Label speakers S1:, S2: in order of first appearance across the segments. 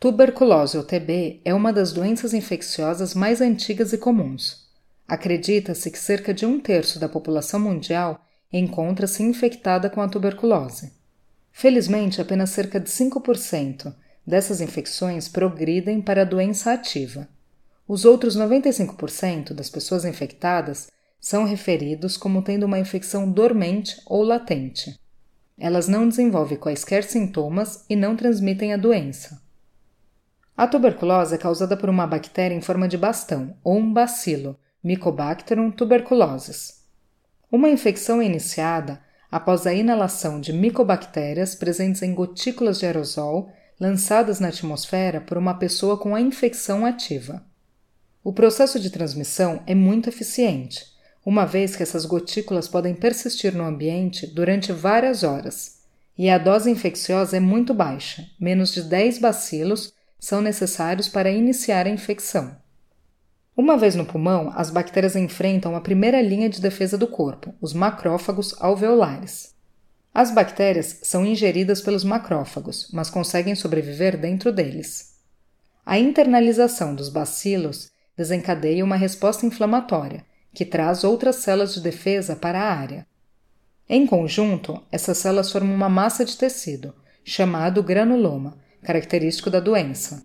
S1: Tuberculose ou TB é uma das doenças infecciosas mais antigas e comuns. Acredita-se que cerca de um terço da população mundial encontra-se infectada com a tuberculose. Felizmente, apenas cerca de 5% dessas infecções progridem para a doença ativa. Os outros 95% das pessoas infectadas são referidos como tendo uma infecção dormente ou latente. Elas não desenvolvem quaisquer sintomas e não transmitem a doença. A tuberculose é causada por uma bactéria em forma de bastão ou um bacilo, Mycobacterium tuberculosis. Uma infecção é iniciada após a inalação de micobactérias presentes em gotículas de aerosol lançadas na atmosfera por uma pessoa com a infecção ativa. O processo de transmissão é muito eficiente, uma vez que essas gotículas podem persistir no ambiente durante várias horas, e a dose infecciosa é muito baixa, menos de 10 bacilos são necessários para iniciar a infecção. Uma vez no pulmão, as bactérias enfrentam a primeira linha de defesa do corpo, os macrófagos alveolares. As bactérias são ingeridas pelos macrófagos, mas conseguem sobreviver dentro deles. A internalização dos bacilos desencadeia uma resposta inflamatória, que traz outras células de defesa para a área. Em conjunto, essas células formam uma massa de tecido, chamado granuloma, característico da doença.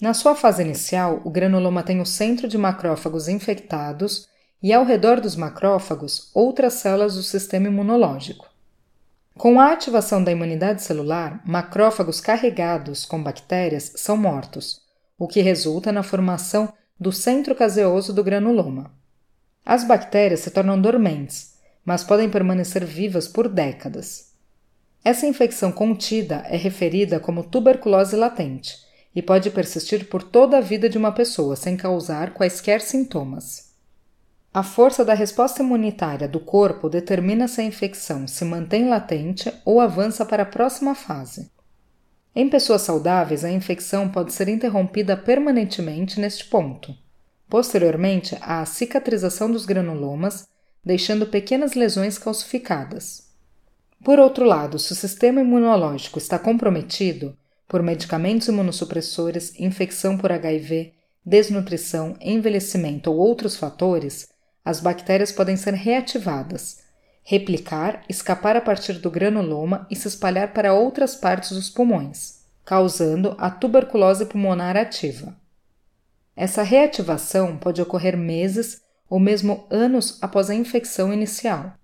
S1: Na sua fase inicial, o granuloma tem o centro de macrófagos infectados e, ao redor dos macrófagos, outras células do sistema imunológico. Com a ativação da imunidade celular, macrófagos carregados com bactérias são mortos, o que resulta na formação do centro caseoso do granuloma. As bactérias se tornam dormentes, mas podem permanecer vivas por décadas. Essa infecção contida é referida como tuberculose latente e pode persistir por toda a vida de uma pessoa sem causar quaisquer sintomas. A força da resposta imunitária do corpo determina se a infecção se mantém latente ou avança para a próxima fase. Em pessoas saudáveis, a infecção pode ser interrompida permanentemente neste ponto. Posteriormente, há a cicatrização dos granulomas, deixando pequenas lesões calcificadas. Por outro lado, se o sistema imunológico está comprometido por medicamentos imunossupressores, infecção por HIV, desnutrição, envelhecimento ou outros fatores, as bactérias podem ser reativadas, replicar, escapar a partir do granuloma e se espalhar para outras partes dos pulmões, causando a tuberculose pulmonar ativa. Essa reativação pode ocorrer meses ou mesmo anos após a infecção inicial.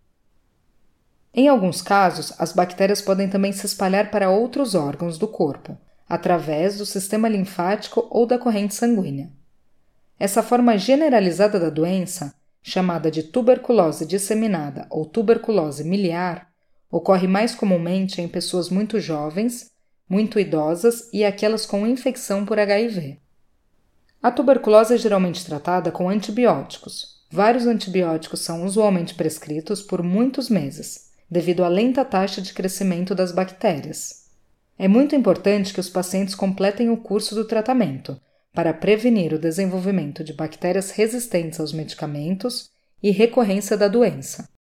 S1: Em alguns casos, as bactérias podem também se espalhar para outros órgãos do corpo, através do sistema linfático ou da corrente sanguínea. Essa forma generalizada da doença, chamada de tuberculose disseminada ou tuberculose miliar, ocorre mais comumente em pessoas muito jovens, muito idosas e aquelas com infecção por HIV. A tuberculose é geralmente tratada com antibióticos. Vários antibióticos são usualmente prescritos por muitos meses, devido à lenta taxa de crescimento das bactérias. É muito importante que os pacientes completem o curso do tratamento para prevenir o desenvolvimento de bactérias resistentes aos medicamentos e recorrência da doença.